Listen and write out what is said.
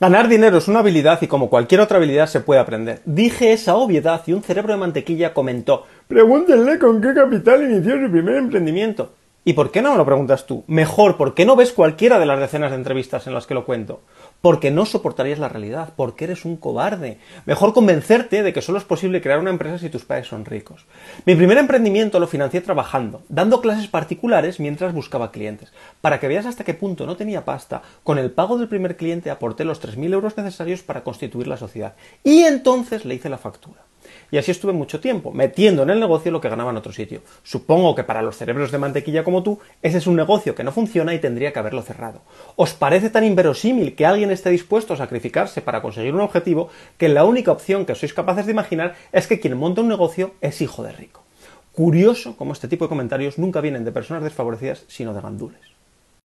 Ganar dinero es una habilidad y como cualquier otra habilidad se puede aprender. Dije esa obviedad y un cerebro de mantequilla comentó, pregúntenle con qué capital inició su primer emprendimiento. ¿Y por qué no me lo preguntas tú? Mejor, ¿por qué no ves cualquiera de las decenas de entrevistas en las que lo cuento? Porque no soportarías la realidad, porque eres un cobarde. Mejor convencerte de que solo es posible crear una empresa si tus padres son ricos. Mi primer emprendimiento lo financié trabajando, dando clases particulares mientras buscaba clientes. Para que veas hasta qué punto no tenía pasta, con el pago del primer cliente aporté los 3.000 euros necesarios para constituir la sociedad. Y entonces le hice la factura y así estuve mucho tiempo, metiendo en el negocio lo que ganaba en otro sitio. Supongo que para los cerebros de mantequilla como tú, ese es un negocio que no funciona y tendría que haberlo cerrado. ¿Os parece tan inverosímil que alguien esté dispuesto a sacrificarse para conseguir un objetivo que la única opción que sois capaces de imaginar es que quien monta un negocio es hijo de rico? Curioso como este tipo de comentarios nunca vienen de personas desfavorecidas, sino de gandules.